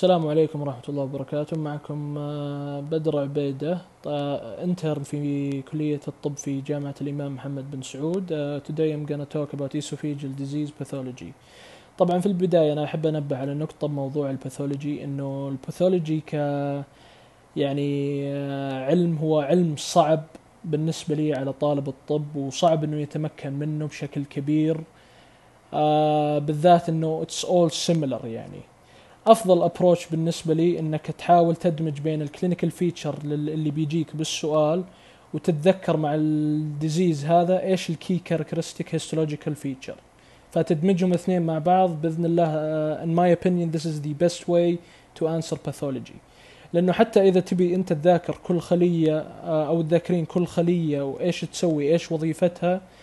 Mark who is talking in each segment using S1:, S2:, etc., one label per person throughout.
S1: السلام عليكم ورحمة الله وبركاته معكم آه، بدر عبيدة انترن آه، في كلية الطب في جامعة الإمام محمد بن سعود آه، today I'm gonna talk about esophageal disease pathology طبعا في البداية أنا أحب أنبه على نقطة موضوع الباثولوجي أنه الباثولوجي ك يعني علم هو علم صعب بالنسبة لي على طالب الطب وصعب أنه يتمكن منه بشكل كبير بالذات أنه it's all similar يعني افضل ابروتش بالنسبه لي انك تحاول تدمج بين الكلينيكال فيتشر اللي بيجيك بالسؤال وتتذكر مع الديزيز هذا ايش الكي كاركترستيك هيستولوجيكال فيتشر فتدمجهم الاثنين مع بعض باذن الله ان آه، in my opinion this is the best way to answer pathology لانه حتى اذا تبي انت تذاكر كل خليه آه، او تذاكرين كل خليه وايش تسوي ايش وظيفتها uh,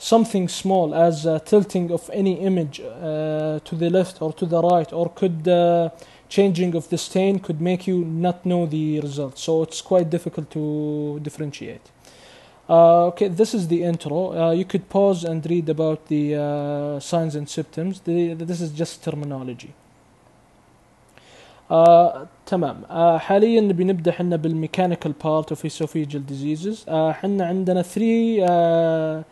S1: something small as tilting of any image uh, to the left or to the right or could uh, changing of the stain could make you not know the result so it's quite difficult to differentiate uh, okay, this is the intro. Uh, you could pause and read about the uh, signs and symptoms. The, this is just terminology. Uh, تمام حاليا بنبدا احنا بالميكانيكال بارت اوف esophageal diseases حنا عندنا 3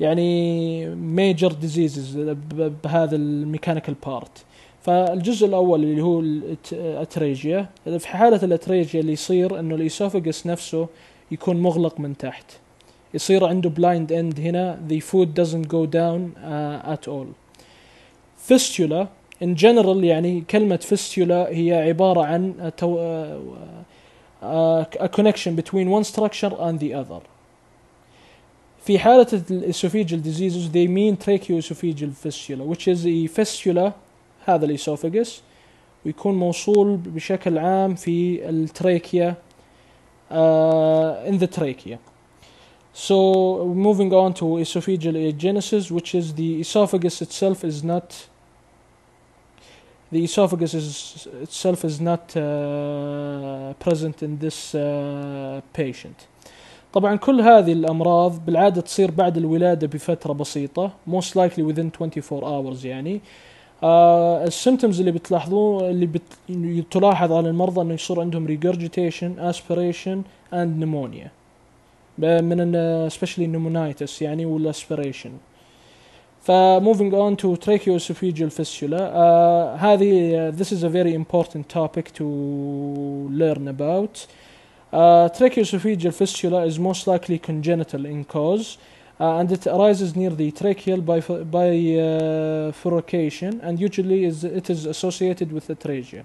S1: يعني ميجر ديزيزز بهذا الميكانيكال بارت فالجزء الاول اللي هو الاتريجيا في حاله الاتريجيا اللي يصير انه الايسوفاجس نفسه يكون مغلق من تحت يصير عنده بلايند اند هنا the food doesn't go down uh, at all فيستولا ان جنرال يعني كلمة فيستولا هي عبارة عن uh, uh, a connection between one structure and the other في حالة esophageal diseases they mean tracheoesophageal fistula which is the fistula هذا الاسophagus ويكون موصول بشكل عام في التراكيا uh, in the trachea so moving on to esophageal agenesis which is the esophagus itself is not the esophagus is, itself is not uh, present in this uh, patient طبعا كل هذه الامراض بالعاده تصير بعد الولاده بفتره بسيطه most likely within 24 hours يعني آه السيمتومز اللي بتلاحظوه اللي بت... تلاحظ على المرضى انه يصير عندهم regurgitation aspiration and pneumonia من especially pneumonitis يعني والاسبريشن moving on to tracheoesophageal fistula uh, هذه uh, this is a very important topic to learn about Uh, tracheoesophageal fistula is most likely congenital in cause uh, and it arises near the tracheal by, by uh, and usually is, it is associated with atresia.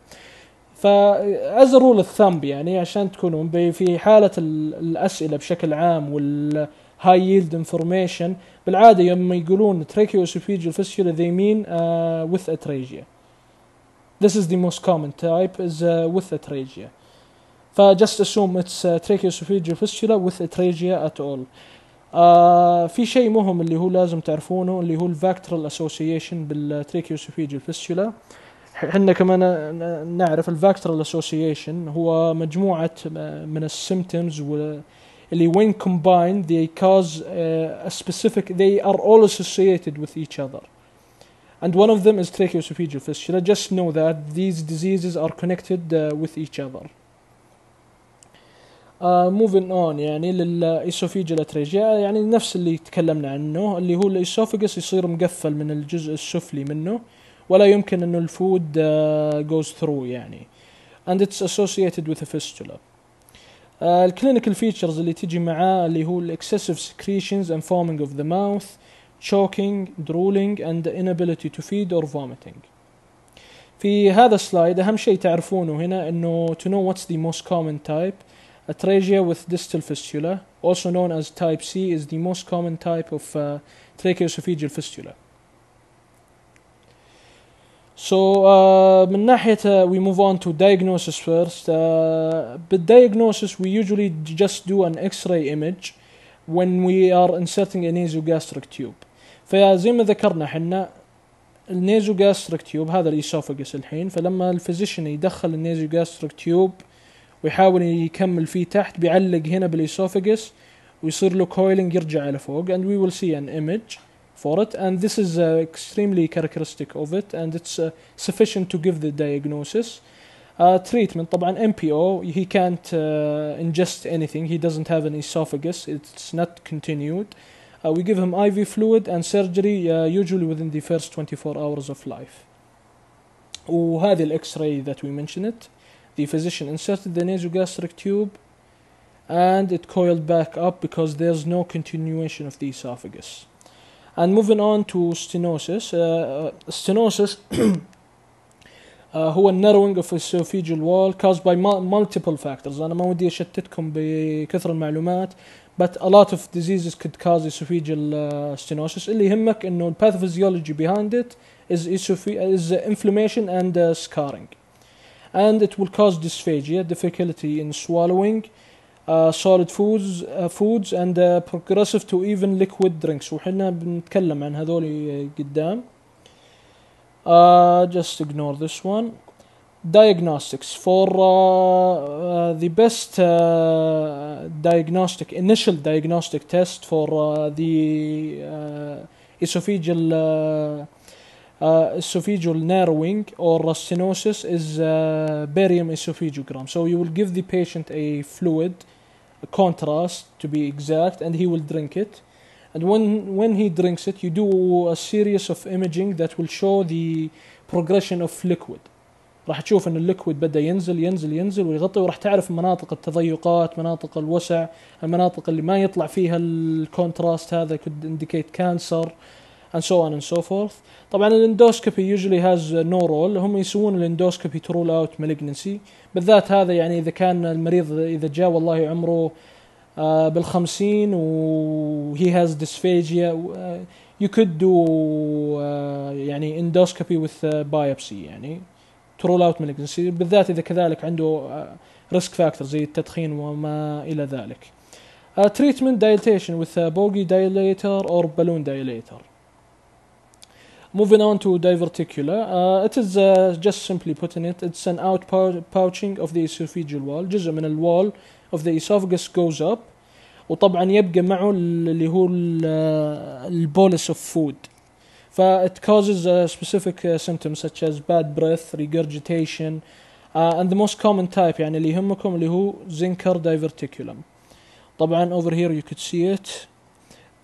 S1: فاز رول الثامب يعني عشان تكونوا في حاله الاسئله بشكل عام وال هاي ييلد انفورميشن بالعاده لما يقولون tracheoesophageal fistula they mean uh, with atresia. This is the most common type is uh, with atresia. فجست assume it's uh, tracheoesophageal fistula with a trachea at all في شيء مهم اللي هو لازم تعرفونه اللي هو الفاكترال اسوسيشن بالتريكيوسوفيجي فيستولا احنا كمان نعرف الفاكترال اسوسيشن هو مجموعه من السيمتومز اللي when combined they cause a specific they are all associated with each other and one of them is tracheoesophageal fistula just know that these diseases are connected uh, with each other موفين uh, اون يعني للايسوفيجيال اتريجيا آه، يعني نفس اللي تكلمنا عنه اللي هو الايسوفيجس يصير مقفل من الجزء السفلي منه ولا يمكن انه الفود جوز uh, ثرو يعني and it's associated with a fistula آه، الكلينيكال فيتشرز اللي تجي معاه اللي هو الاكسسيف secretions and فورمينج of the mouth choking drooling and inability to feed or vomiting في هذا السلايد اهم شيء تعرفونه هنا انه to know what's the most common type Atresia with distal fistula, also known as type C, is the most common type of uh, tracheoesophageal fistula. So uh, uh we move on to diagnosis first. Uh, but diagnosis we usually just do an X-ray image when we are inserting a nasogastric tube. فزي ما ذكرنا حنا النيزوجاستريك تيوب هذا الاسوفاجس الحين فلما الفيزيشن يدخل النيزوجاستريك تيوب ويحاول يكمل فيه تحت بيعلق هنا بالإيسوفيجس ويصير له كويلنج يرجع لفوق and we will see an image for it and this is uh, extremely characteristic of it and it's uh, sufficient to give the diagnosis uh, treatment طبعا MPO he can't uh, ingest anything he doesn't have an esophagus it's not continued uh, we give him IV fluid and surgery uh, usually within the first 24 hours of life وهذه الاكس راي that we mentioned it the physician inserted the nasogastric tube and it coiled back up because there's no continuation of the esophagus. And moving on to stenosis, uh, uh stenosis uh, a narrowing of esophageal wall caused by multiple factors انا ما ودي اشتتكم بكثر المعلومات but a lot of diseases could cause esophageal uh, stenosis اللي يهمك انه the pathophysiology behind it is, is inflammation and uh, scarring and it will cause dysphagia, difficulty in swallowing, uh, solid foods, uh, foods and uh, progressive to even liquid drinks وحنا بنتكلم عن هذول uh, قدام uh, just ignore this one diagnostics for uh, uh, the best diagnostic initial diagnostic test for the esophageal uh, esophageal narrowing or stenosis is uh, barium esophagogram. So you will give the patient a fluid, a contrast to be exact, and he will drink it. And when, when he drinks it, you do a series of imaging that will show the progression of liquid. راح تشوف ان الليكويد بدا ينزل ينزل ينزل ويغطي وراح تعرف مناطق التضيقات مناطق الوسع المناطق اللي ما يطلع فيها الكونتراست هذا could indicate cancer and so on and so forth طبعا الاندوسكوبي usually has uh, no role هم يسوون الاندوسكوبي to rule out malignancy بالذات هذا يعني اذا كان المريض اذا جاء والله عمره آه بالخمسين و he has dysphagia آه، you could do آه، يعني endoscopy with آه، biopsy يعني to rule out malignancy بالذات اذا كذلك عنده ريسك فاكتور زي التدخين وما الى ذلك. تريتمنت دايلتيشن وذ بوجي dilator or balloon dilator. Moving on to diverticular, uh, it is uh, just simply putting it, it's an outpouching of the esophageal wall, جزء من wall of the esophagus goes up وطبعا يبقى معه اللي هو bolus of food. ف it causes uh, specific uh, symptoms such as bad breath, regurgitation, uh, and the most common type يعني اللي يهمكم اللي هو zinker diverticulum. طبعا over here you could see it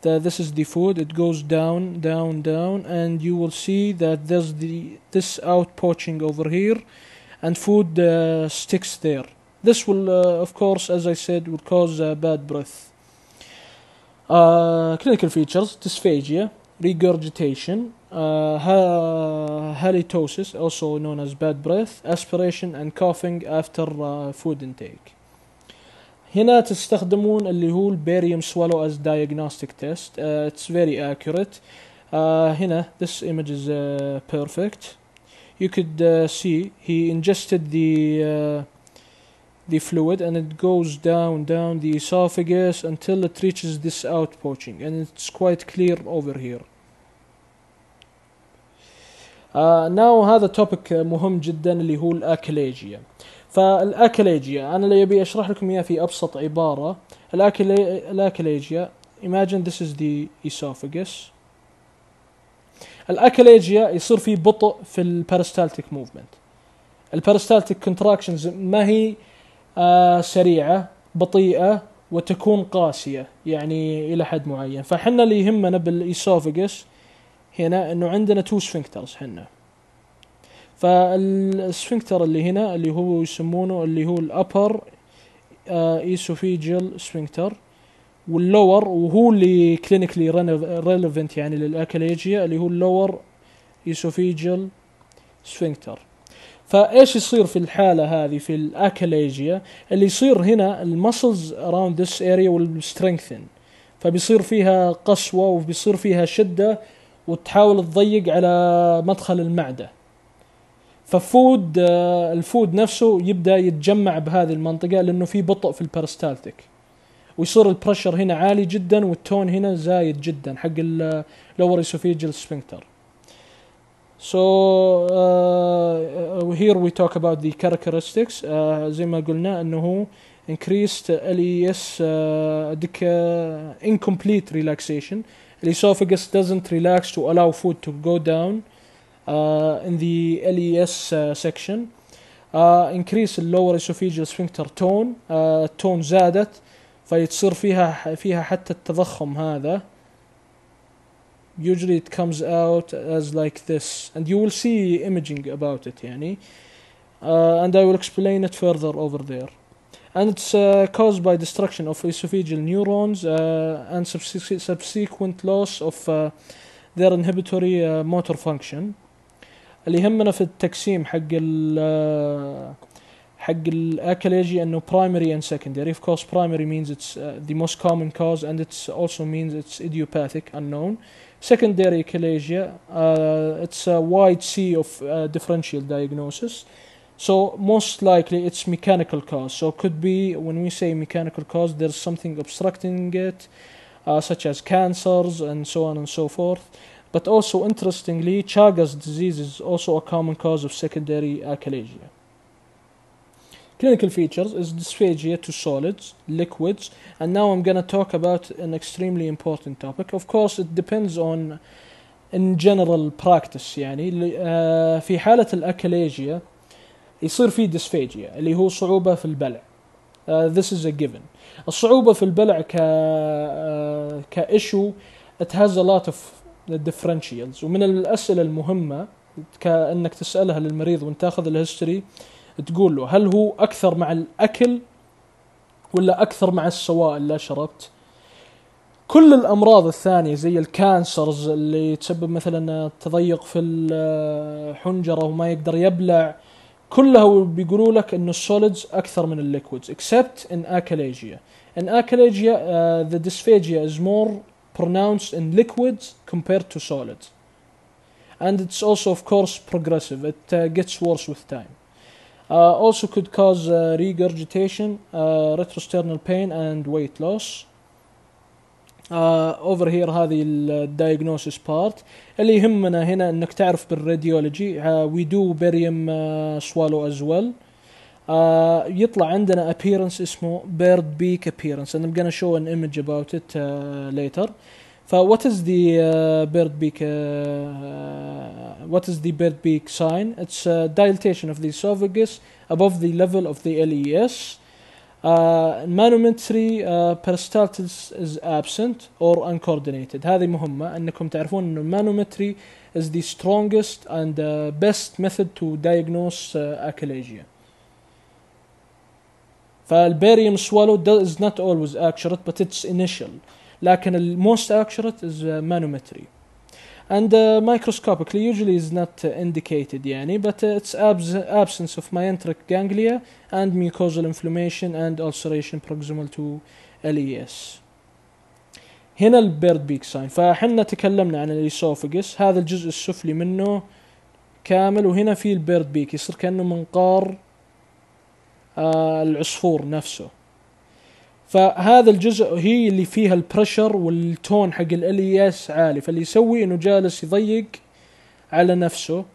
S1: that this is the food it goes down down down and you will see that there's the this poaching over here and food uh, sticks there this will uh, of course as I said will cause uh, bad breath uh, clinical features dysphagia regurgitation uh, halitosis also known as bad breath aspiration and coughing after uh, food intake هنا تستخدمون اللي هو البيريوم سوالو as diagnostic test uh, it's very accurate uh, هنا this image is uh, perfect you could uh, see he ingested the uh, the fluid and it goes down down the esophagus until it reaches this out poaching and it's quite clear over here uh, now هذا topic مهم جدا اللي هو الأكليجيا فالاكليجيا انا اللي ابي اشرح لكم اياه في ابسط عباره الاكليجيا imagine this is the esophagus الاكليجيا يصير في بطء في البارستالتيك موفمنت البارستالتيك كونتراكشنز ما هي آه، سريعه بطيئه وتكون قاسيه يعني الى حد معين فحنا اللي يهمنا بالايسوفاجس هنا انه عندنا تو سفنكترز حنا فالسفنكتر اللي هنا اللي هو يسمونه اللي هو الابر ايسوفيجيال سفنكتر واللور وهو اللي كلينيكلي ريليفنت يعني للاكليجيا اللي هو اللور ايسوفيجيال سفنكتر فايش يصير في الحاله هذه في الاكليجيا اللي يصير هنا المسلز اراوند ذس اريا والسترينثن فبيصير فيها قسوه وبيصير فيها شده وتحاول تضيق على مدخل المعده ففود آه، الفود نفسه يبدا يتجمع بهذه المنطقه لانه في بطء في البرستالتيك ويصير البرشر هنا عالي جدا والتون هنا زايد جدا حق اللور اسوفيجل سفنكتر سو وهير وي توك اباوت ذا كاركترستكس زي ما قلنا انه هو increased LES عندك آه، آه، incomplete relaxation الاسوفجس doesn't relax to allow food to go down Uh, in the LES uh, section. Uh, increase lower esophageal sphincter tone tone زادت فيتصير فيها فيها حتى التضخم هذا usually it comes out as like this and you will see imaging about it يعني uh, and I will explain it further over there and it's uh, caused by destruction of esophageal neurons uh, and subsequent loss of their inhibitory motor function اللي يهمنا في التقسيم حق ال حق الاكل يجي انه primary and secondary of course primary means it's uh, the most common cause and it's also means it's idiopathic unknown secondary achalasia uh, it's a wide sea of uh, differential diagnosis so most likely it's mechanical cause so could be when we say mechanical cause there's something obstructing it uh, such as cancers and so on and so forth But also interestingly, Chagas disease is also a common cause of secondary achalasia. Clinical features is dysphagia to solids, liquids, and now I'm gonna talk about an extremely important topic. Of course, it depends on in general practice يعني uh, في حالة الأكاليجيا يصير في dysphagia اللي هو صعوبة في البلع uh, this is a given الصعوبة في البلع ك uh, كايشو it has a lot of الديفرنشيالز ومن الاسئله المهمه كانك تسالها للمريض وانت تاخذ الهيستوري تقول له هل هو اكثر مع الاكل ولا اكثر مع السوائل اللي شربت؟ كل الامراض الثانيه زي الكانسرز اللي تسبب مثلا تضيق في الحنجره وما يقدر يبلع كلها بيقولوا لك انه السوليدز اكثر من الليكويدز اكسبت ان achalasia ان achalasia ذا ديسفاجيا از مور pronounced in liquids compared to solids. And it's also, of course, progressive. It uh, gets worse with time. Uh, also could cause uh, regurgitation, uh, retrosternal pain, and weight loss. Uh, over here, هذه الدايجنوسيس uh, part. اللي يهمنا هنا انك تعرف بالراديولوجي وي دو بيريم swallow as well. Uh, يطلع عندنا appearance اسمه bird beak appearance and I'm gonna show an image about it later ف what is the bird beak what is the bird beak sign it's dilatation of the esophagus above the level of the LES uh, manometry peristalsis is absent or uncoordinated هذه مهمة أنكم تعرفون أن manometry is the strongest and best method to diagnose achalasia فالباريوم سوالو از نوت اولويز اكشرت بس اتس انيشال لكن الموست اكشرت از مانومتري and uh, microscopically usually is not يعني but اتس ابسنس اوف absence of myenteric ganglia and mucosal inflammation and ulceration proximal to LES هنا البيرد بيك ساين فحنا تكلمنا عن الاسوفاجس هذا الجزء السفلي منه كامل وهنا في البيرد بيك يصير كانه منقار آه، العصفور نفسه فهذا الجزء هي اللي فيها البريشر والتون حق الالياس e عالي فاللي يسوي انه جالس يضيق على نفسه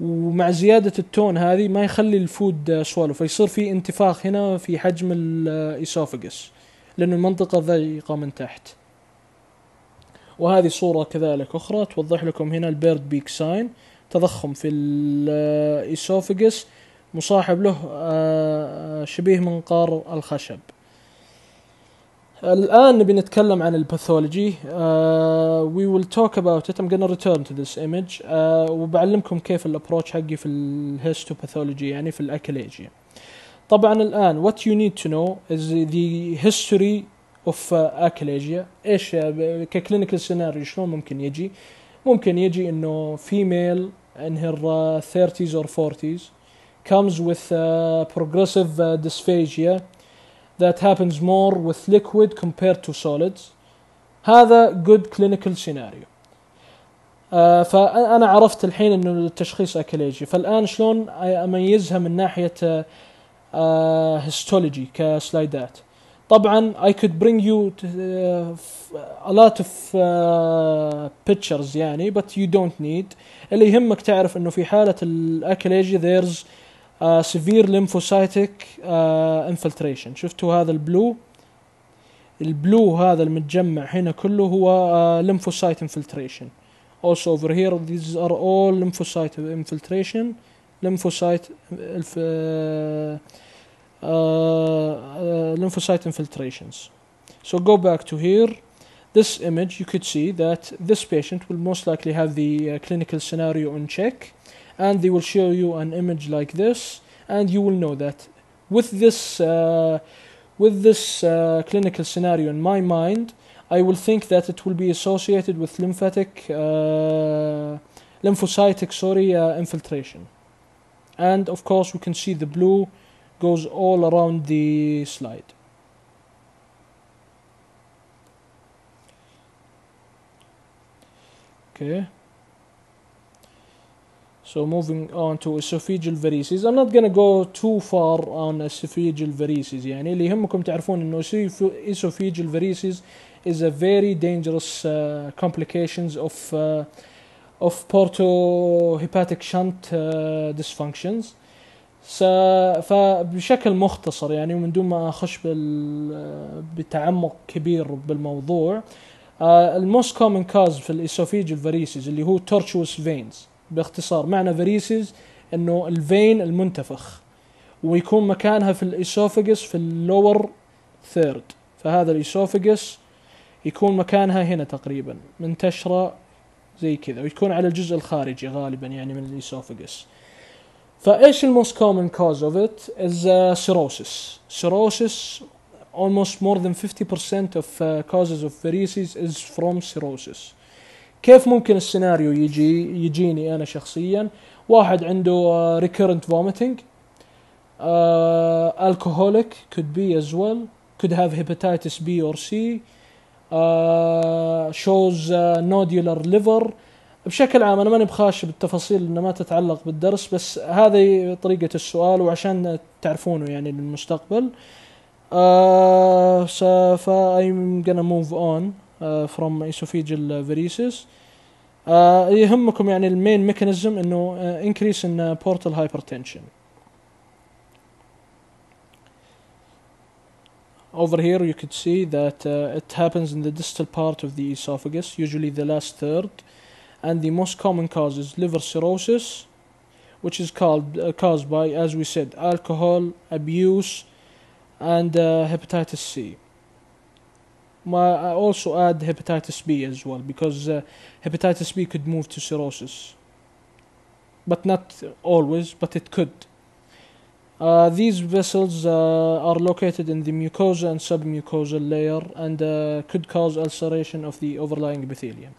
S1: ومع زيادة التون هذه ما يخلي الفود سوالو فيصير في انتفاخ هنا في حجم الإيسوفجس لأن المنطقة ضيقة من تحت وهذه صورة كذلك أخرى توضح لكم هنا البيرد بيك ساين تضخم في الإيسوفجس مصاحب له آه، آه، شبيه منقار الخشب الآن نبي نتكلم عن الباثولوجي uh, we will talk about it I'm gonna return to this image uh, وبعلمكم كيف الابروتش حقي في الهيستوباثولوجي يعني في الاكليجيا طبعا الآن what you need to know is the history of اكليجيا ايش ككلينيكال سيناريو شلون ممكن يجي ممكن يجي انه فيميل her 30s or 40s comes with uh, progressive uh, dysphagia that happens more with liquid compared to solids هذا good clinical scenario آه uh, فأنا عرفت الحين أنه التشخيص أكليجي فالآن شلون أميزها من ناحية آه uh, هيستولوجي uh, كسلايدات طبعا I could bring you a lot of uh, pictures يعني but you don't need اللي يهمك تعرف أنه في حالة الأكليجي there's سيفير ليمفوسايتك infiltration شفتوا هذا البلو البلو هذا المتجمع هنا كله هو ليمفوسايت infiltration. also over here these are all lymphocyte infiltration lymphocyte uh, uh, lymphocyte infiltrations so go back to here this image you could see that this patient will most likely have the uh, clinical scenario on check and they will show you an image like this and you will know that with this uh, with this uh, clinical scenario in my mind I will think that it will be associated with lymphatic uh, lymphocytic sorry uh, infiltration and of course we can see the blue goes all around the slide okay So moving on to esophageal varices I'm not gonna go too far on esophageal varices يعني اللي يهمكم تعرفون انه esophageal varices is a very dangerous uh, complications of uh, of portohepatic shunt uh, dysfunctions س... فبشكل مختصر يعني ومن دون ما اخش بال... بتعمق كبير بالموضوع الموست كومن كاز في الاسوفيجل varices اللي هو تورتشوس فينز باختصار معنى فريسز انه الفين المنتفخ ويكون مكانها في الايسوفاجس في اللور ثيرد فهذا الايسوفاجس يكون مكانها هنا تقريبا منتشره زي كذا ويكون على الجزء الخارجي غالبا يعني من الايسوفاجس فايش الموست كومن كوز اوف ات از سيروسيس سيروسيس almost more than 50% of uh, causes of varices is from cirrhosis كيف ممكن السيناريو يجي يجيني انا شخصيا واحد عنده ريكيرنت فوميتنج الكوهوليك could be از ويل could have hepatitis B or C شوز آه, shows ليفر آه, nodular liver بشكل عام انا ماني بخاش بالتفاصيل انه ما تتعلق بالدرس بس هذه طريقه السؤال وعشان تعرفونه يعني للمستقبل uh, آه, so I'm gonna move on Uh, from esophageal uh, varices uh, يهمكم يعني المين ميكانيزم انه increase in portal hypertension over here you could see that uh, it happens in the distal part of the esophagus, usually the last third, and the most common cause is liver cirrhosis, which is called, uh, caused by, as we said, alcohol abuse and uh, hepatitis C. I also add hepatitis B as well because uh, hepatitis B could move to cirrhosis, but not always, but it could. Uh, these vessels uh, are located in the mucosa and submucosal layer and uh, could cause ulceration of the overlying epithelium.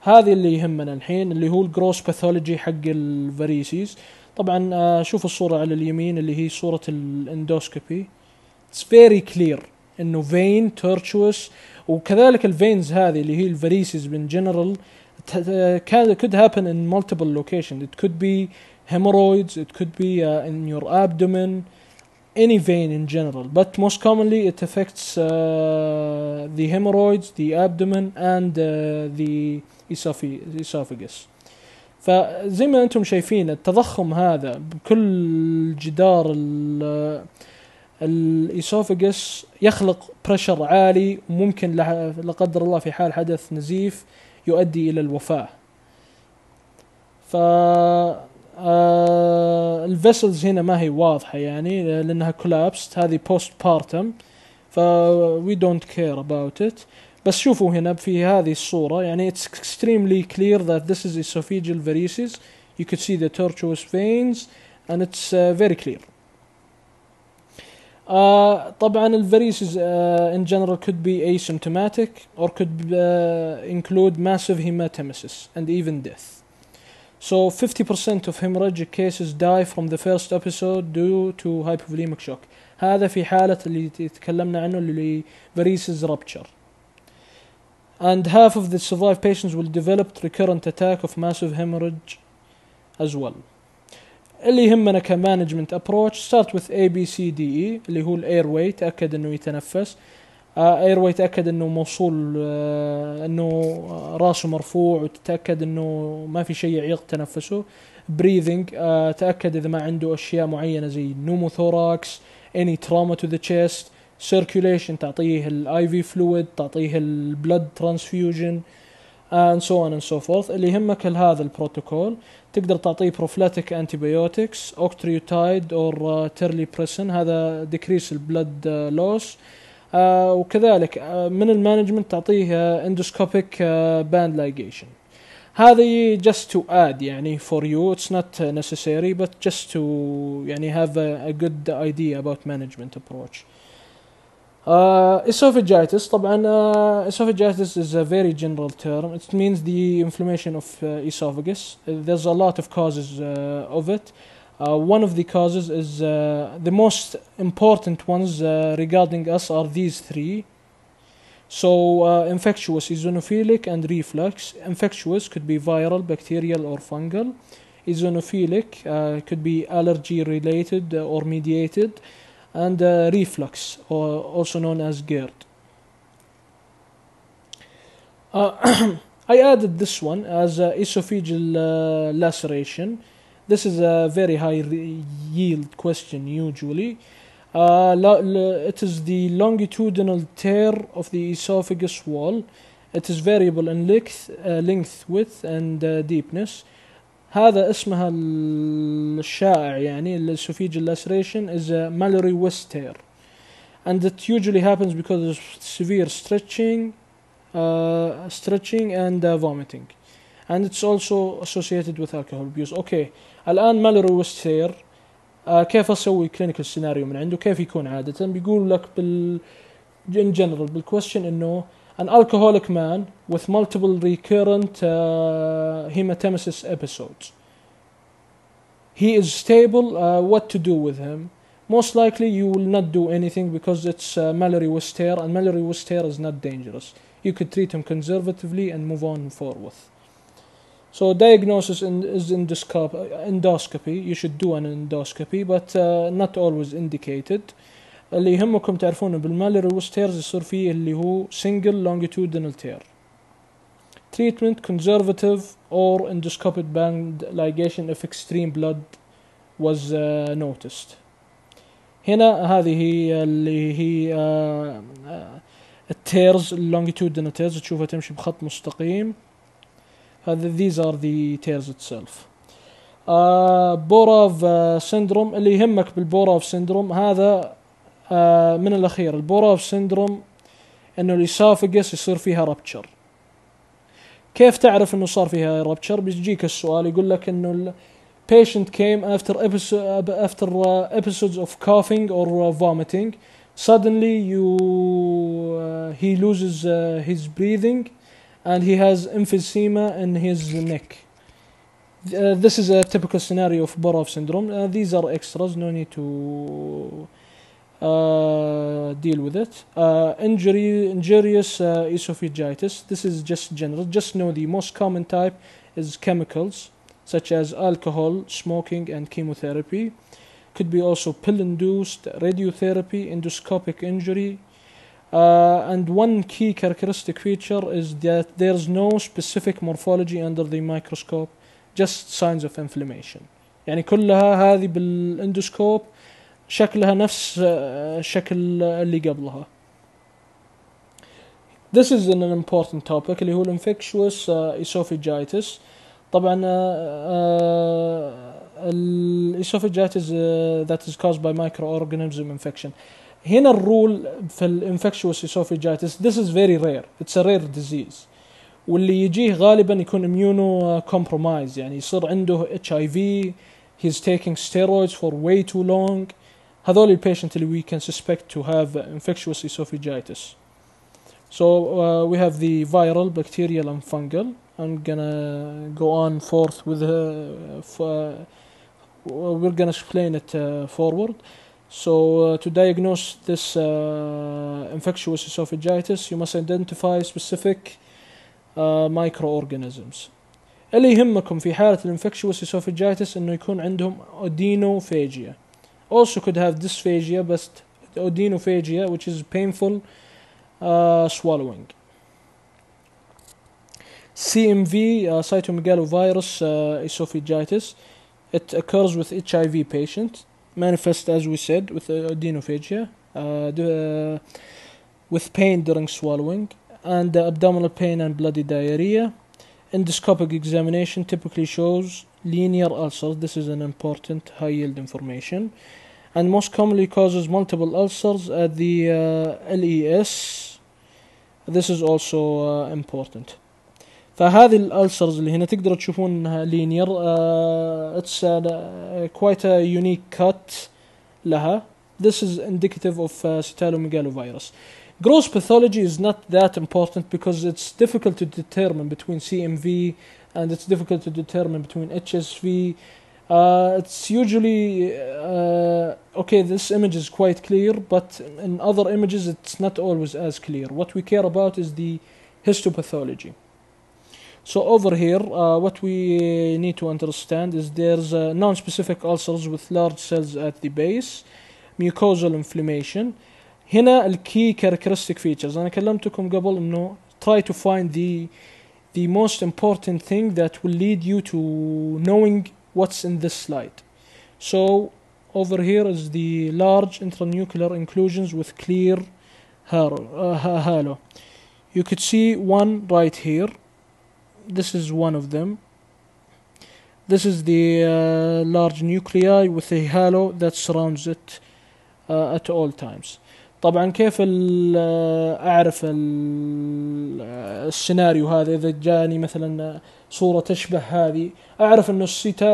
S1: هذه اللي يهمنا الحين اللي هو الجروس باثولوجي حق الفريسيز طبعا شوف الصورة على اليمين اللي هي صورة الاندوسكوبي It's very clear انه فين تورتشوس وكذلك الفينز هذه اللي هي الفاريسز من جنرال could happen in multiple locations it could be hemorrhoids it could be uh, in your abdomen any vein in general but most commonly it affects uh, the hemorrhoids the abdomen and uh, the esophagus فزي ما انتم شايفين التضخم هذا بكل جدار الايسوفاجس يخلق بريشر عالي ممكن لا قدر الله في حال حدث نزيف يؤدي إلى الوفاة ف آه، الفيسلز هنا ما هي واضحة يعني لأنها كولابست هذه بوست بارتم ف وي دونت كير اباوت ات بس شوفوا هنا في هذه الصورة يعني اتس اكستريملي كلير ذات ذس از esophageal varices يو كود سي ذا tortuous فينز اند اتس فيري كلير Uh, طبعا الفاريسز uh, in general could be asymptomatic or could uh, include massive hematemesis and even death. So 50% of hemorrhagic cases die from the first episode due to hypovolemic shock. هذا في حالة اللي تكلمنا عنه اللي varices rupture. And half of the survived patients will develop recurrent attack of massive hemorrhage as well. اللي يهمنا كمانجمنت ابروتش ستارت وذ اي بي سي دي اي اللي هو الاير واي تاكد انه يتنفس اير واي تاكد انه موصول آه، انه راسه مرفوع وتتاكد انه ما في شيء يعيق تنفسه بريذنج آه، تاكد اذا ما عنده اشياء معينه زي نوموثوراكس اني تراما تو ذا تشيست سيركيوليشن تعطيه الاي في فلويد تعطيه البلد ترانسفيوجن آه، and so on and so forth اللي يهمك هذا البروتوكول تقدر تعطيه بروفلاتيك انتيبيوتكس اوكتريوتايد اور بريسن هذا ديكريس البلد لوس وكذلك آه، من المانجمنت تعطيه اندوسكوبيك باند لايجيشن هذه just to add يعني for you it's not necessary but just to يعني have a, a good idea about management approach Uh, esophagitis طبعا uh, esophagitis is a very general term it means the inflammation of uh, esophagus there's a lot of causes uh, of it uh, one of the causes is the most important ones regarding us are these three so infectious eosinophilic and reflux infectious could be viral bacterial or fungal eosinophilic could be allergy related or mediated and uh, reflux, or also known as GERD. Uh, I added this one as uh, esophageal uh, laceration. This is a very high yield question usually. Uh, it is the longitudinal tear of the esophagus wall. It is variable in length, uh, length width, and deepness. هذا اسمها الشائع يعني السوفيجال لاسريشن از مالوري وستير and it usually happens because of severe stretching uh, stretching and uh, vomiting and it's also associated with alcohol abuse okay الان مالوري وستير uh, كيف اسوي كلينيكال سيناريو من عنده كيف يكون عاده بيقول لك بال in general بالكويشن انه an alcoholic man with multiple recurrent uh, hematemesis episodes. He is stable, uh, what to do with him? Most likely you will not do anything because it's uh, malary Wester and malary Wester is not dangerous. You could treat him conservatively and move on forward. So diagnosis in, is endoscopy. You should do an endoscopy, but uh, not always indicated. اللي يهمكم تعرفونه بالمالري وستيرز يصير فيه اللي هو single longitudinal tear treatment conservative or endoscopic band ligation if extreme blood was نوتست uh, noticed هنا هذه هي اللي هي التيرز اللونجيتودينال تيرز تشوفها تمشي بخط مستقيم هذا these are the tears itself بوراف آه، سندروم آه، اللي يهمك بالبوراف سندروم هذا من الاخير البوروف سندروم انه الاسافجس يصير فيها ربتشر كيف تعرف انه صار فيها ربتشر بيجيك السؤال يقول لك انه patient came after episode, after episodes of coughing or vomiting suddenly you uh, he loses uh, his breathing and he has emphysema in his neck uh, this is a typical scenario of Borov syndrome uh, these are extras no need to uh, deal with it. Uh, injury, injurious uh, esophagitis. This is just general. Just know the most common type is chemicals such as alcohol, smoking, and chemotherapy. Could be also pill-induced radiotherapy, endoscopic injury. Uh, and one key characteristic feature is that there's no specific morphology under the microscope, just signs of inflammation. يعني كلها هذه بالاندوسكوب شكلها نفس الشكل اللي قبلها This is an important topic اللي هو infectious esophagitis طبعا ذات that is caused by microorganism infection هنا الرول في الانفكشوس اسوفاجيتس this is very rare it's a rare disease واللي يجيه غالبا يكون اميونو كومبرومايز يعني يصير عنده اتش اي في he's taking steroids for way too long هذول patiently we can suspect to have infectious esophagitis. So uh, we have the viral, bacterial, and fungal. I'm gonna go on forth with. Uh, for, uh, we're gonna explain it uh, forward. So uh, to diagnose this uh, infectious esophagitis, you must identify specific uh, microorganisms. اللي يهمكم في حالة الانفكشوس esophagitis انه يكون عندهم odinophagia also could have dysphagia but odinophagia which is painful uh, swallowing CMV uh, cytomegalovirus uh, esophagitis it occurs with HIV patient manifest as we said with odinophagia uh, uh, uh, with pain during swallowing and abdominal pain and bloody diarrhea Endoscopic examination typically shows linear ulcers. This is an important high yield information. And most commonly causes multiple ulcers at the uh, LES. This is also uh, important. فهذه الالسرز اللي هنا تقدروا تشوفون انها لينير اتس quite a unique cut لها this is indicative of uh, cytomegalovirus Gross pathology is not that important because it's difficult to determine between CMV and it's difficult to determine between HSV. Uh, it's usually uh, okay. This image is quite clear, but in other images, it's not always as clear. What we care about is the histopathology. So over here, uh, what we need to understand is there's uh, non-specific ulcers with large cells at the base, mucosal inflammation, هنا الكي characteristic features انا كلمتكم قبل انه try to find the the most important thing that will lead you to knowing what's in this slide so over here is the large intranuclear inclusions with clear halo uh, you could see one right here this is one of them this is the uh, large nuclei with a halo that surrounds it uh, at all times طبعا كيف اعرف السيناريو هذا اذا جاني مثلا صوره تشبه هذه اعرف انه السيتا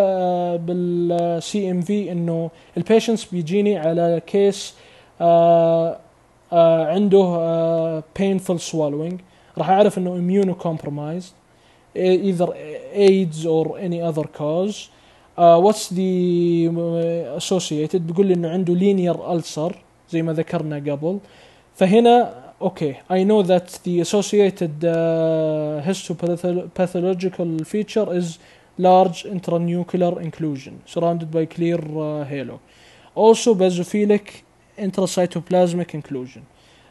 S1: بالسي ام في انه البيشنس بيجيني على كيس آه، آه، عنده آه، painful swallowing راح اعرف انه immuno compromised either AIDS or any other cause uh, what's the associated بيقول لي انه عنده linear ulcer زي ما ذكرنا قبل فهنا اوكي اي نو ذات ذا اسوسييتد histopathological feature is large intranuclear inclusion surrounded by clear uh, halo also basophilic intracytoplasmic inclusion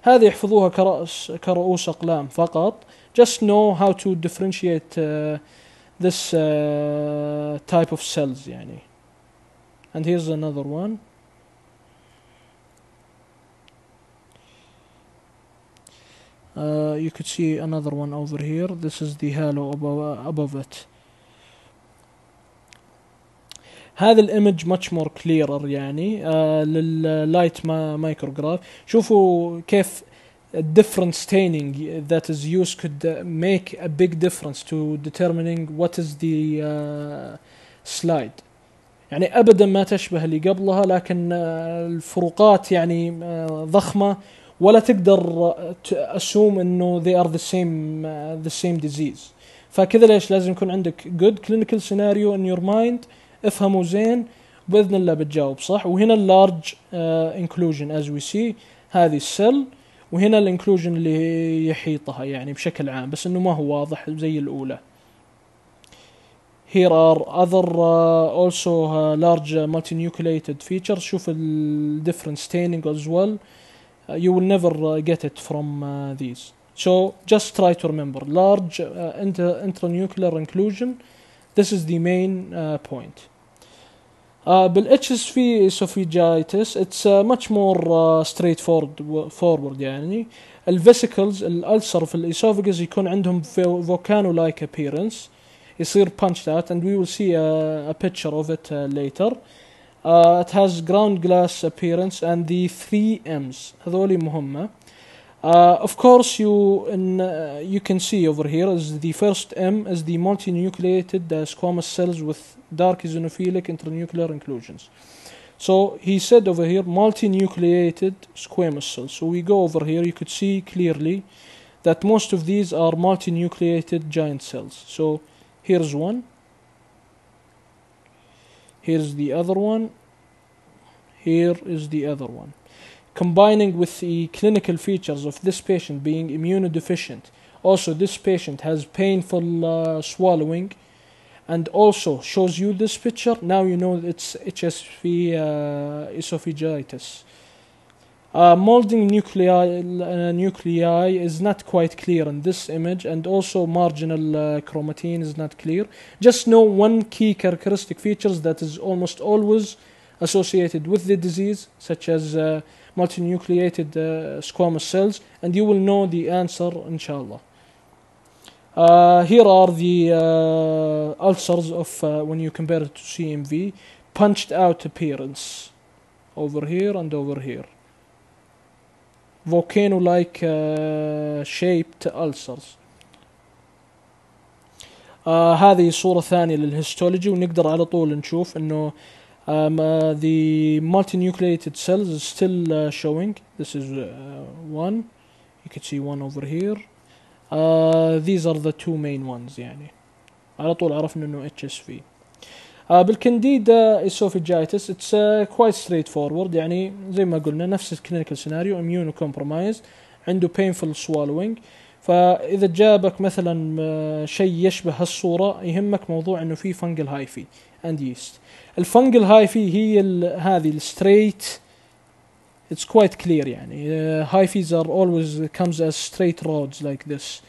S1: هذه يحفظوها كرأس كرؤوس أقلام فقط just know how to differentiate uh, this uh, type of cells يعني and here's another one Uh, you could see another one over here this is the halo above, above it هذا الايمج ماتش مور كليرر يعني آه لللايت ما مايكروغراف شوفوا كيف الديفرنس ستينينج ذات از يوز كود ميك ا بيج ديفرنس تو ديتيرمينينج وات از ذا سلايد يعني ابدا ما تشبه اللي قبلها لكن uh, الفروقات يعني uh, ضخمه ولا تقدر تاسوم انه they are the same the same disease فكذا ليش لازم يكون عندك good clinical scenario in your mind افهمه زين باذن الله بتجاوب صح وهنا اللارج انكلوجن از وي سي هذه السيل وهنا الانكلوجن اللي يحيطها يعني بشكل عام بس انه ما هو واضح زي الاولى here are other uh, also uh, large uh, multinucleated features شوف ال different staining as well uh, Uh, you will never uh, get it from uh, these. So just try to remember large uh, inter- intranuclear inclusion. This is the main uh, point. Uh, HSV esophagitis it's uh, much more uh, straightforward forward يعني الفيسيكلز esophagus, في الإسوفجس يكون عندهم volcano like appearance يصير punched out and we will see a, a picture of it uh, later uh, it has ground glass appearance and the three M's. هذول مهمة. Uh, of course, you in, uh, you can see over here is the first M is the multinucleated uh, squamous cells with dark eosinophilic intranuclear inclusions. So he said over here multinucleated squamous cells. So we go over here, you could see clearly that most of these are multinucleated giant cells. So here's one, here's the other one here is the other one combining with the clinical features of this patient being immunodeficient also this patient has painful uh, swallowing and also shows you this picture now you know it's HSV uh, esophagitis uh, molding nuclei, uh, nuclei is not quite clear in this image and also marginal uh, chromatin is not clear. Just know one key characteristic features that is almost always associated with the disease such as uh, multinucleated uh, squamous cells and you will know the answer inshallah. Uh, here are the ulcers of when you compare it to CMV punched out appearance over here and over here volcano لايك شيبت ألسرز هذه صورة ثانية للهيستولوجي ونقدر على طول نشوف انه um, uh, the multinucleated cells is still uh, showing this is uh, one you can see one over here uh, these are the two main ones يعني على طول عرفنا انه HSV بالكنديدا اسوفيجايتس اتس كويت ستريت فورورد يعني زي ما قلنا نفس الكلينيكال سيناريو اميونو كومبرومايز عنده بينفل سوالوينج فاذا جابك مثلا آه، شيء يشبه هالصوره يهمك موضوع انه في فنجل هايفي اند ييست الفنجل هايفي هي هذه الستريت اتس كويت كلير يعني هايفيز ار fees are از ستريت رودز لايك roads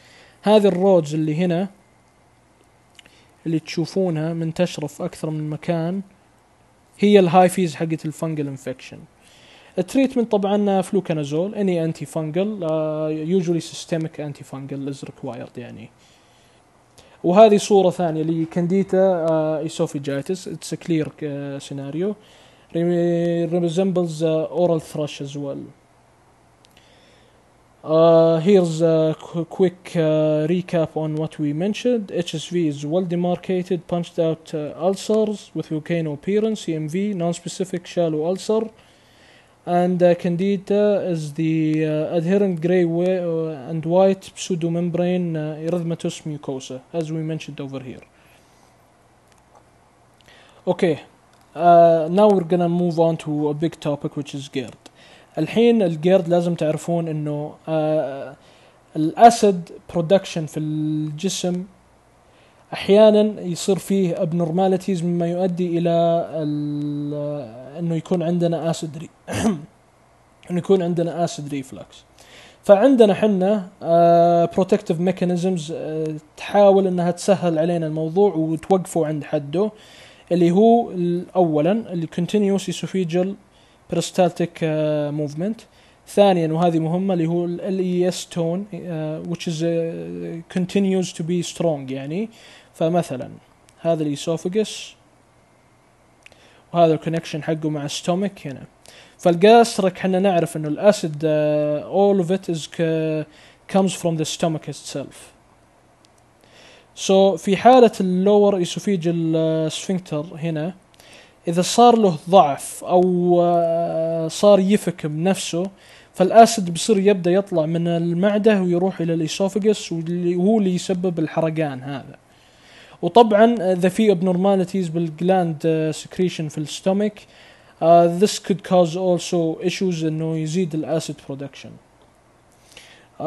S1: هذه الرودز اللي هنا اللي تشوفونها منتشره في اكثر من مكان هي الهاي فيز حقت الفنجل انفكشن التريتمنت طبعا فلوكانازول اني انتي فانجل يوجولي سيستميك انتي فانجل از ريكوايرد يعني وهذه صوره ثانيه كانديتا ايسوفيجايتس اتس كلير سيناريو ريمزمبلز اورال ثراش از ويل Uh, here's a qu- quick uh, recap on what we mentioned. HSV is well demarcated, punched out uh, ulcers with volcano appearance, CMV, non-specific shallow ulcer, and uh, Candida is the uh, adherent grey wa- uh, and white pseudomembrane uh, erythematous mucosa, as we mentioned over here. Okay, now we're gonna move on to a big topic which is GERD. الحين الجيرد لازم تعرفون انه آه الاسيد برودكشن في الجسم احيانا يصير فيه ابنورماليتيز مما يؤدي الى انه يكون عندنا اسيد ري انه يكون عندنا اسيد ريفلكس فعندنا حنا بروتكتيف آه، ميكانيزمز آه، تحاول انها تسهل علينا الموضوع وتوقفه عند حده اللي هو اولا الكونتينيوس يسوفيجل بريستالتيك موفمنت uh, ثانيا وهذه مهمه اللي هو ال اي اس تون which is uh, continues to be strong يعني فمثلا هذا الايسوفاجس وهذا الكونكشن حقه مع ستومك هنا فالجاسترك احنا نعرف انه الاسيد اول uh, all of it is comes from the stomach itself so في حالة اللور ايسوفيجال سفنكتر هنا اذا صار له ضعف او آه، صار يفك بنفسه فالاسيد بصير يبدا يطلع من المعده ويروح الى الاسوفجس وهو اللي يسبب الحرقان هذا وطبعا اذا آه، آه، في abnormalities بالجلاند سكريشن في الستومك uh, this could cause also issues انه يزيد الاسيد برودكشن uh,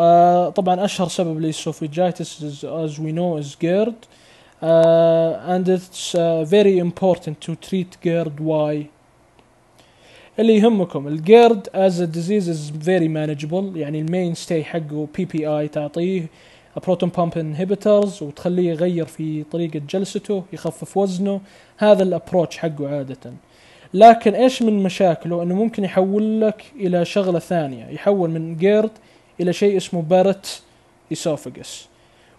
S1: طبعا اشهر سبب للاسوفيجايتس as we know is GERD Uh, and it's uh, very important to treat GERD why اللي يهمكم الجيرد as a disease is very manageable يعني المين ستي حقه بي بي اي تعطيه بروتون بامب انهبيترز وتخليه يغير في طريقة جلسته يخفف وزنه هذا الابروتش حقه عادة لكن ايش من مشاكله انه ممكن يحول لك الى شغلة ثانية يحول من جيرد الى شيء اسمه بارت اسوفجس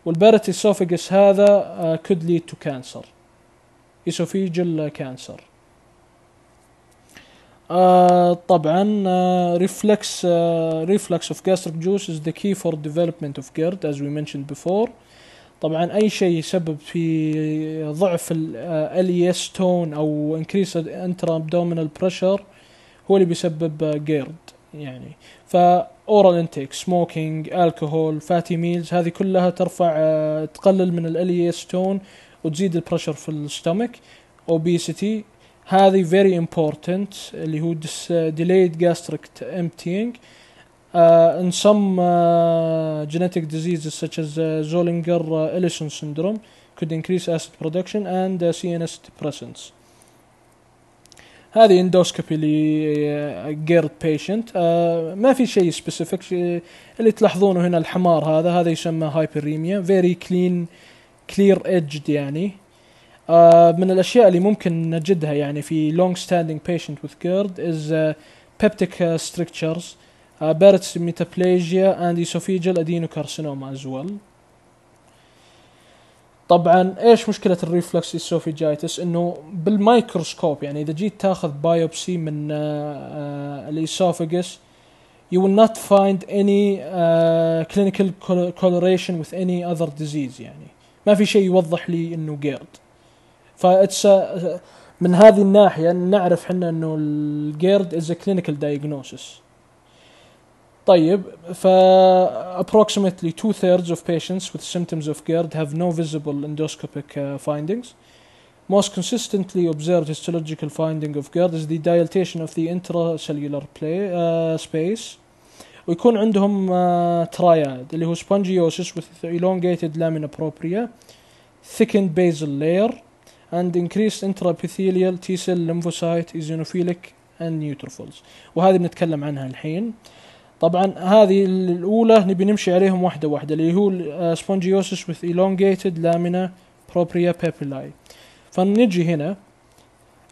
S1: والبارت اسوفيجس هذا كود ليد تو كانسر اسوفيجل كانسر طبعا ريفلكس ريفلكس اوف جاستريك جوس از ذا كي فور ديفلوبمنت اوف جيرد از وي منشند بيفور طبعا اي شيء يسبب في ضعف ال اس uh, تون e او انكريس انترا ابدومينال بريشر هو اللي بيسبب جيرد uh, يعني فا اورال انتيك سموكينج الكحول فاتي ميلز هذه كلها ترفع آه، تقلل من الالي ستون وتزيد البريشر في الستومك اوبيسيتي هذه فيري امبورتنت اللي هو ديليد جاستريك امتينج ان سم جينيتك ديزيز سيتش از زولينجر اليسون سيندروم كود انكريس اسيد برودكشن اند سي ان اس CNS depressants. هذه اندوسكوبي لجيرد بيشنت ما في شيء سبيسيفيك اللي تلاحظونه هنا الحمار هذا هذا يسمى هايبريميا فيري كلين كلير ايدجد يعني آه، من الاشياء اللي ممكن نجدها يعني في لونج ستاندينج بيشنت وذ جيرد از بيبتيك ستركتشرز بيرتس ميتابليجيا اند ادينو كارسينوما از ويل طبعا ايش مشكله الريفلكس اسوفيجايتس انه بالمايكروسكوب يعني اذا جيت تاخذ بايوبسي من آه، آه، الاسوفجس you will not find any uh, clinical coloration with any other disease يعني ما في شيء يوضح لي انه جيرد ف من هذه الناحيه نعرف احنا انه الجيرد از كلينيكال diagnosis طيب ف approximately two thirds of patients with symptoms of GERD have no visible endoscopic uh, findings. Most consistently observed histological finding of GERD is the dilatation of the intracellular play, uh, space ويكون عندهم تراياد uh, triad اللي هو spongiosis with elongated lamina propria thickened basal layer and increased intraepithelial T cell lymphocyte eosinophilic and neutrophils وهذه بنتكلم عنها الحين طبعا هذه الاولى نبي نمشي عليهم واحده واحده اللي هو سبونجيوسس with elongated lamina propria papillae فنجي هنا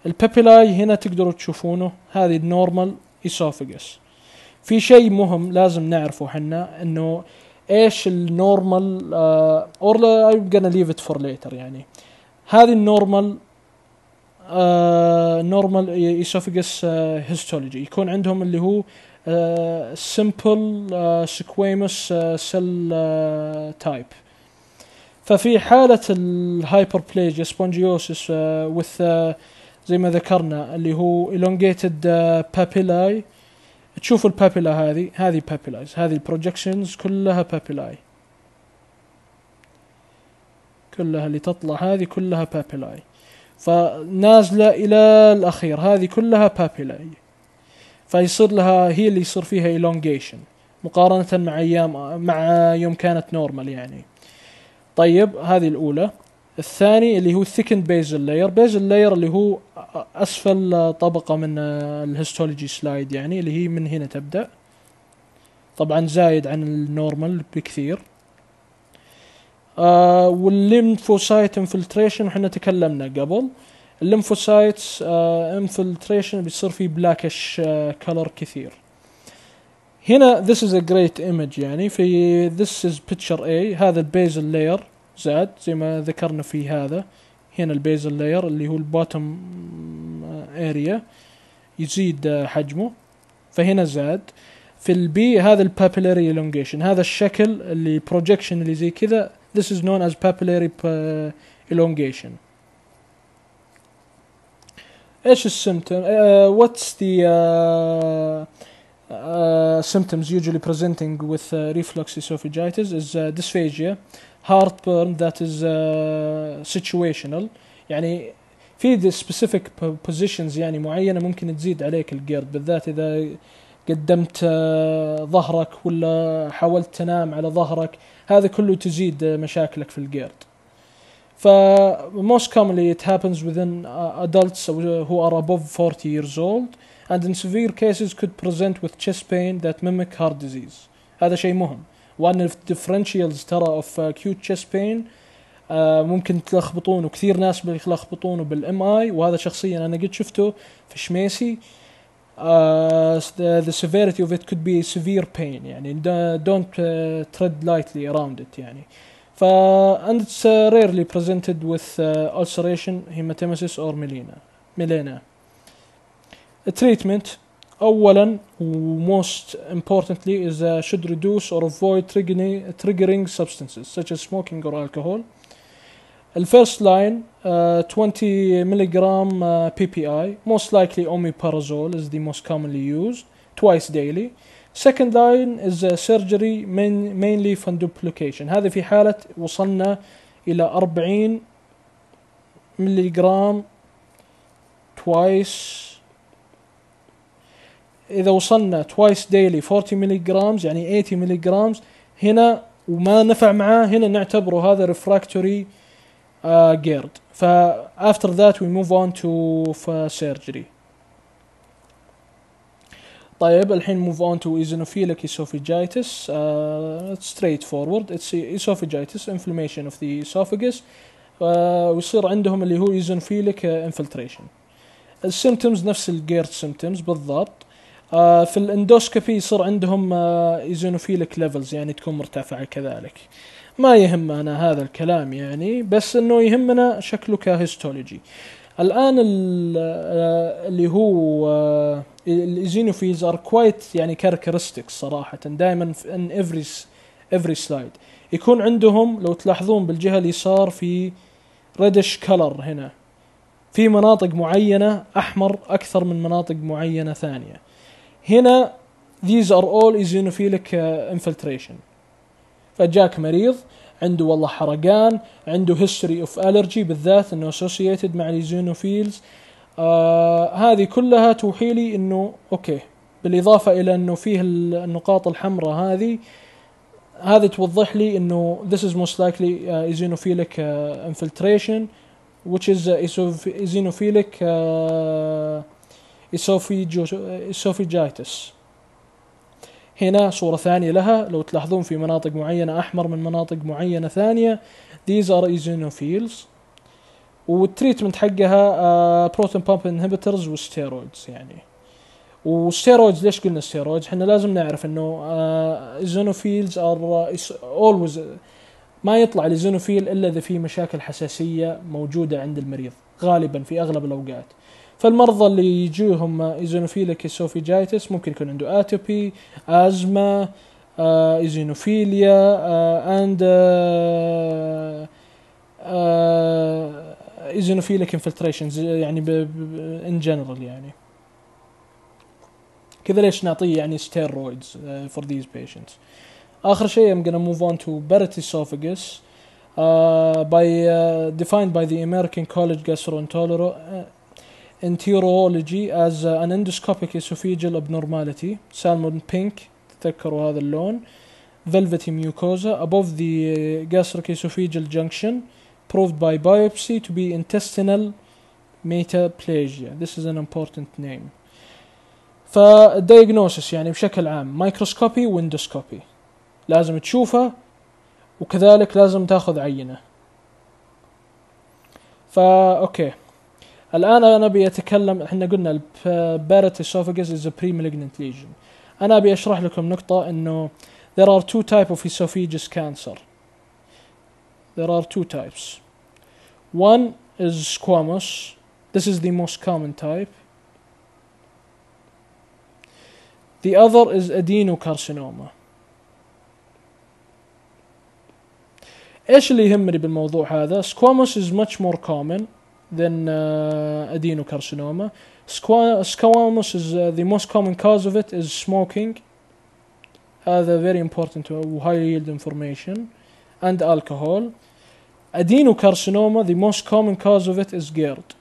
S1: البيبيلاي هنا تقدروا تشوفونه هذه النورمال ايسوفاجس في شيء مهم لازم نعرفه حنا انه ايش النورمال اور آه، I'm gonna ليف ات فور ليتر يعني هذه النورمال نورمال ايسوفاجس هيستولوجي يكون عندهم اللي هو سمبل سكويموس سيل تايب ففي حالة بليجيا سبونجيوسيس وث زي ما ذكرنا اللي هو elongated آه، papillae تشوفوا البابيلا هذه هذه بابيلايز هذه البروجكشنز كلها بابيلاي كلها اللي تطلع هذه كلها بابيلاي فنازلة إلى الأخير هذه كلها بابيلاي فيصير لها هي اللي يصير فيها elongation مقارنة مع أيام مع يوم كانت نورمال يعني طيب هذه الأولى الثاني اللي هو thickened basal layer basal layer اللي هو أسفل طبقة من الهيستولوجي سلايد يعني اللي هي من هنا تبدأ طبعا زايد عن النورمال بكثير آه والليمفوسايت انفلتريشن احنا تكلمنا قبل الليمفوسايتس انفلتريشن آه، بيصير في بلاكش آه، كلر كثير هنا this is a great image يعني في this is picture A هذا البيزل لاير زاد زي ما ذكرنا في هذا هنا البيزل لاير اللي هو الباتم اريا آه، يزيد حجمه فهنا زاد في البي هذا البابيلاري elongation هذا الشكل اللي بروجكشن اللي زي كذا this is known as papillary elongation ايش السيمتوم واتس ذا symptoms usually presenting with uh, reflux esophagitis is uh, dysphagia, heartburn that is uh, situational يعني في specific positions يعني معينة ممكن تزيد عليك القرد بالذات إذا قدمت ظهرك ولا حاولت تنام على ظهرك هذا كله تزيد مشاكلك في القرد ف most commonly it happens within uh, adults who are above 40 years old and in severe cases could present with chest pain that mimic heart disease هذا شيء مهم وان differentials ترى of acute chest pain uh, ممكن تلخبطون وكثير ناس بيلخبطونه بالام اي وهذا شخصيا انا قد شفته في شميسي uh, the, the severity of it could be severe pain يعني don't uh, tread lightly around it يعني uh, and it's rarely presented with uh, ulceration, hematemesis or melena. melena. A treatment أولا most importantly is uh, should reduce or avoid triggering, triggering substances such as smoking or alcohol. The first line uh, 20 milligram uh, PPI most likely omeprazole is the most commonly used twice daily. second line is a surgery main, mainly for duplication هذا في حالة وصلنا إلى 40 ملي جرام twice إذا وصلنا twice daily 40 ملي جرامز يعني 80 ملي جرامز هنا وما نفع معاه هنا نعتبره هذا refractory uh, geared ف after that we move on to surgery طيب الحين موف اون تو ايزينوفيلك اسوفيجايتس ستريت فورورد اتس اسوفيجايتس انفلاميشن اوف ذا اسوفيجس ويصير عندهم اللي هو ايزينوفيلك انفلتريشن السيمتومز نفس الجيرت سيمتومز بالضبط uh, في الاندوسكوبي يصير عندهم ايزينوفيلك uh, ليفلز يعني تكون مرتفعه كذلك ما يهمنا هذا الكلام يعني بس انه يهمنا شكله كهيستولوجي الان آه، اللي هو الزينوفيز ار كويت يعني كاركترستكس صراحه دائما ان افري افري سلايد يكون عندهم لو تلاحظون بالجهه اليسار في ريدش كلر هنا في مناطق معينه احمر اكثر من مناطق معينه ثانيه هنا these are all eosinophilic آه، infiltration فجاك مريض عنده والله حرقان عنده هيستوري اوف الرجي بالذات انه اسوسييتد مع الزينوفيلز آه هذه كلها توحي لي انه اوكي بالاضافه الى انه فيه النقاط الحمراء هذه هذا توضح لي انه this is most likely uh, eosinophilic uh, infiltration which is uh, آه، xenophilic uh, esophagitis هنا صورة ثانية لها لو تلاحظون في مناطق معينة أحمر من مناطق معينة ثانية these are eosinophils والتريتمنت حقها بروتون بامب انهبيترز وستيرويدز يعني وستيرويدز ليش قلنا ستيرويدز؟ احنا لازم نعرف انه ايزونوفيلز ار اولويز ما يطلع الزينوفيل الا اذا في مشاكل حساسيه موجوده عند المريض غالبا في اغلب الاوقات فالمرضى اللي يجيهم ايزونوفيليك اسوفيجايتس ممكن يكون عنده اتوبي ازمه ايزونوفيليا آه، اند آه، ايزونوفيليك آه، انفلتريشنز يعني ان جنرال يعني كذا ليش نعطيه يعني ستيرويدز فور ذيز بيشنتس اخر شيء ام gonna move on to Barrett esophagus uh, by uh, defined by the American College Gastroenterolo enterology as an endoscopic esophageal abnormality salmon pink تذكروا هذا اللون velvety mucosa above the gastric esophageal junction proved by biopsy to be intestinal metaplasia this is an important name diagnosis يعني بشكل عام و windoscopy لازم تشوفه وكذلك لازم تاخذ عينه فا اوكي الآن أنا بيتكلم احنا قلنا البارت esophagus is a pre-malignant lesion أنا بيشرح لكم نقطة إنه there are two type of esophagus cancer there are two types one is squamous this is the most common type the other is adenocarcinoma ايش اللي يهمني بالموضوع هذا squamous is much more common then uh, adenocarcinoma. Squamous is uh, the most common cause of it is smoking. Other very important, uh, high yield information, and alcohol. Adenocarcinoma, the most common cause of it is GERD.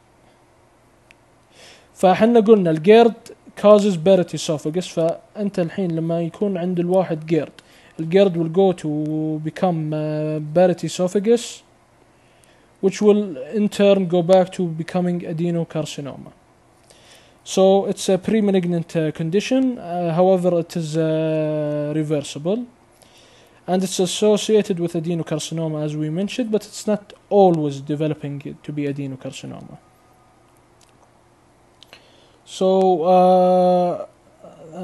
S1: فاحنا قلنا الجيرد causes Barrett esophagus فأنت الحين لما يكون عند الواحد جيرد الجيرد will go to become uh, Barrett esophagus which will in turn go back to becoming adenocarcinoma. So it's a pre-malignant uh, condition, uh, however it is uh, reversible and it's associated with adenocarcinoma as we mentioned, but it's not always developing to be adenocarcinoma. So uh, uh,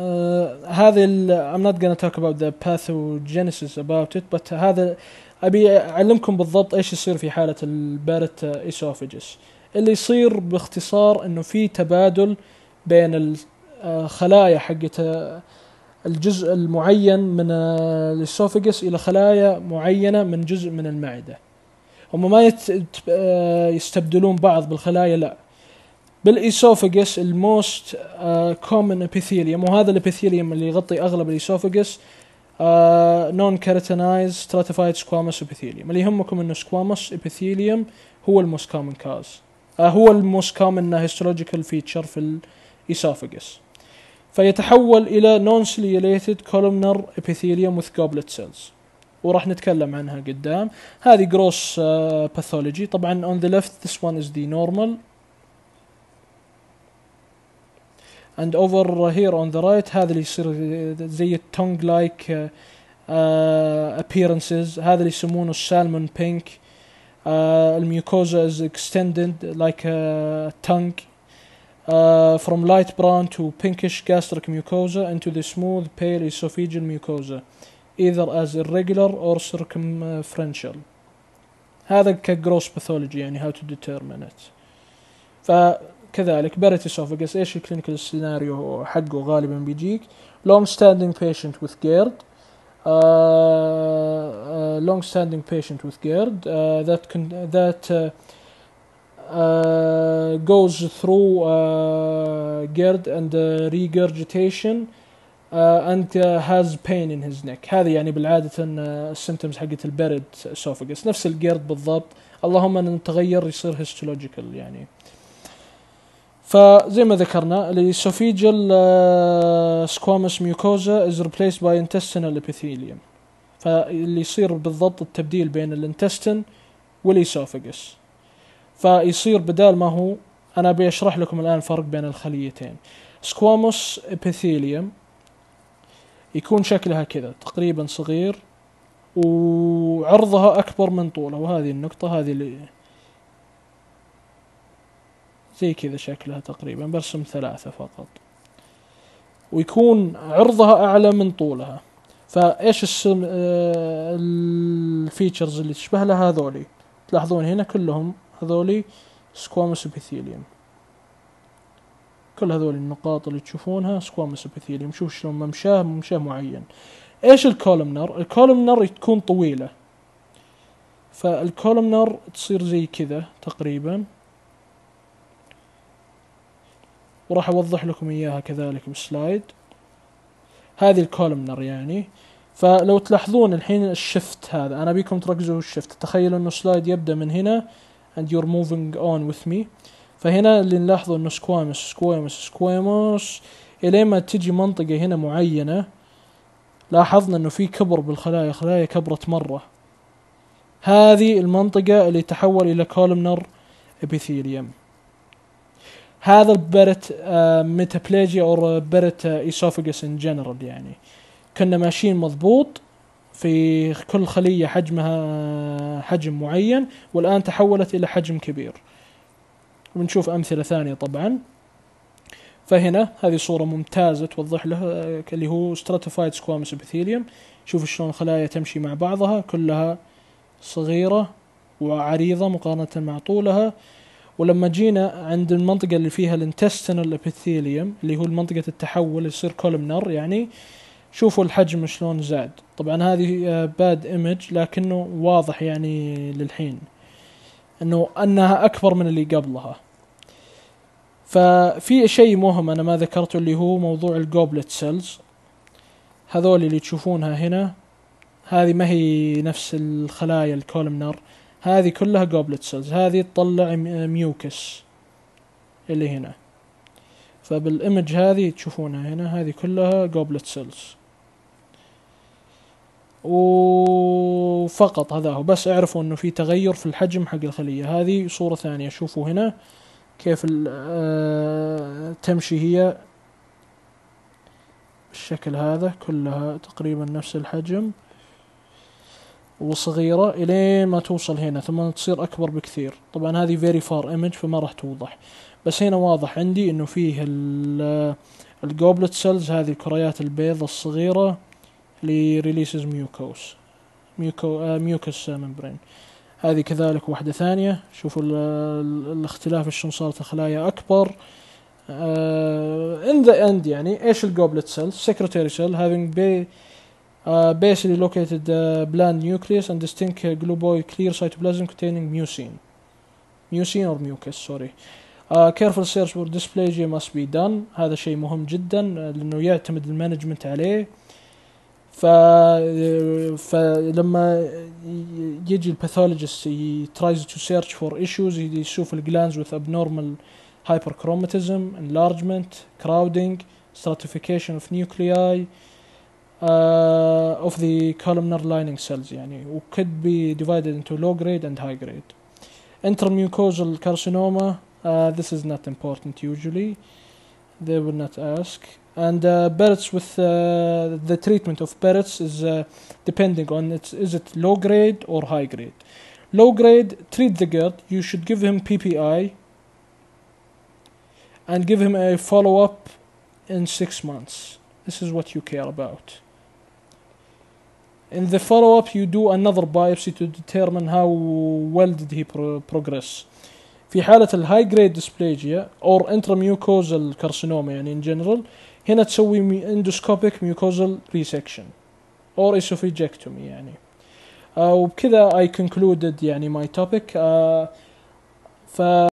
S1: هذا I'm not going to talk about the pathogenesis about it, but the ابي اعلمكم بالضبط ايش يصير في حاله البارت ايسوفجس اللي يصير باختصار انه في تبادل بين الخلايا آه، حقت آه، الجزء المعين من آه، الاسوفجس الى خلايا معينه من جزء من المعده هم ما يستبدلون بعض بالخلايا لا بالايسوفجس الموست كومن ابيثيليوم وهذا الابيثيليوم اللي يغطي اغلب الايسوفجس نون كيراتينايز ستراتيفايد سكواموس ابيثيليوم اللي يهمكم انه سكواموس ابيثيليوم هو الموست كومن كاز آه، هو الموست كومن هيستولوجيكال فيتشر في الايسوفاجس فيتحول الى نون سليليتد كولومنر ابيثيليوم وذ جوبلت سيلز وراح نتكلم عنها قدام هذه جروس باثولوجي آه، طبعا اون ذا ليفت ذس وان از ذا نورمال اند اوفر هير اون ذا رايت هذا اللي يصير زي التونج لايك appearances هذا اللي يسمونه السالمون بينك الميوكوزا از extended like a tongue Uh, from light brown to pinkish gastric mucosa into the smooth pale esophageal mucosa either as irregular or circumferential هذا كجروس باثولوجي يعني how to determine it ف كذلك باريت اسوفاجس ايش الكلينيكال سيناريو حقه غالبا بيجيك لونج ستاندينج بيشنت وذ جيرد لونج ستاندينج بيشنت وذ جيرد ذات ذات goes through uh, GERD and uh, regurgitation uh, and uh, has pain in his neck هذه يعني بالعادة السيمتومز حقت البرد esophagus نفس الجيرد بالضبط اللهم ان تغير يصير هيستولوجيكال يعني فزي ما ذكرنا الاسوفيجل سكوامس ميوكوزا از ريبليس باي انتستينال ابيثيليوم فاللي يصير بالضبط التبديل بين الانتستين والاسوفجس فيصير بدال ما هو انا ابي اشرح لكم الان الفرق بين الخليتين سكواموس ابيثيليوم يكون شكلها كذا تقريبا صغير وعرضها اكبر من طولها وهذه النقطه هذه اللي زي كذا شكلها تقريبا برسم ثلاثة فقط ويكون عرضها أعلى من طولها فايش السم... آه، الفيتشرز اللي تشبه لها هذولي تلاحظون هنا كلهم هذولي سكواموس ابيثيليوم كل هذول النقاط اللي تشوفونها سكواموس ابيثيليوم شوف شلون ممشاه ممشاه معين ايش الكولمنر الكولمنر تكون طويله فالكولمنر تصير زي كذا تقريبا وراح أوضح لكم إياها كذلك بالسلايد هذه الكولمنر يعني فلو تلاحظون الحين الشفت هذا أنا أبيكم تركزوا الشفت تخيلوا أنه سلايد يبدأ من هنا and you're moving on with me فهنا اللي نلاحظه أنه سكوامس سكوامس سكوامس إلين ما تجي منطقة هنا معينة لاحظنا أنه في كبر بالخلايا خلايا كبرت مرة هذه المنطقة اللي تحول إلى كولمنر ابيثيليوم هذا البرت آه، ميتابليجيا او برت ايسوفاجس ان جنرال يعني كنا ماشيين مضبوط في كل خلية حجمها آه، حجم معين والآن تحولت إلى حجم كبير ونشوف أمثلة ثانية طبعا فهنا هذه صورة ممتازة توضح له آه، اللي هو stratified squamous epithelium شوف شلون الخلايا تمشي مع بعضها كلها صغيرة وعريضة مقارنة مع طولها ولما جينا عند المنطقه اللي فيها الانتستينال ابيثيليوم اللي هو منطقه التحول يصير كولمنر يعني شوفوا الحجم شلون زاد طبعا هذه باد آه، ايمج لكنه واضح يعني للحين انه انها اكبر من اللي قبلها ففي شيء مهم انا ما ذكرته اللي هو موضوع الجوبلت سيلز هذول اللي تشوفونها هنا هذه ما هي نفس الخلايا الكولمنر هذه كلها جوبلت سيلز هذه تطلع ميوكس اللي هنا فبالإمج هذه تشوفونها هنا هذه كلها جوبلت سيلز وفقط هذا هو بس اعرفوا انه في تغير في الحجم حق الخلية هذه صورة ثانية شوفوا هنا كيف آه، تمشي هي بالشكل هذا كلها تقريبا نفس الحجم وصغيرة إلين ما توصل هنا ثم تصير أكبر بكثير طبعا هذه فيري فار ايمج فما راح توضح بس هنا واضح عندي انه فيه الجوبلت سيلز هذه الكريات البيضة الصغيرة لريليسز ميوكوس ميوكو آه ميوكس ممبرين هذه كذلك واحدة ثانية شوفوا الاختلاف شلون صارت الخلايا أكبر ان ذا اند يعني ايش الجوبلت سيلز سكرتيري سيل having basically located the bland nucleus and distinct globoid clear cytoplasm containing mucin. Mucin or mucus, sorry. Uh, careful search for dysplasia must be done هذا شيء مهم جدا لأنه يعتمد المانجمنت عليه ف... فلما يجي الباثولوجيست he tries to search for issues يشوف الجلانز with abnormal hyperchromatism enlargement crowding stratification of nuclei Uh, of the columnar lining cells يعني could be divided into low grade and high grade intermucosal carcinoma uh, this is not important usually they will not ask and uh, Barrett's with uh, the treatment of Barrett's is uh, depending on its is it low grade or high grade. Low grade treat the GERD. You should give him PPI and give him a follow up in six months. This is what you care about. In the follow-up, you do another biopsy to determine how well did he progress. في حالة الهاي جريد ديسبليجيا اور انترميوكوزال كارسينوما يعني ان جنرال هنا تسوي اندوسكوبيك ميوكوزال ريسكشن اور اسوفيجكتومي يعني آه، وبكذا I concluded يعني my topic آه، ف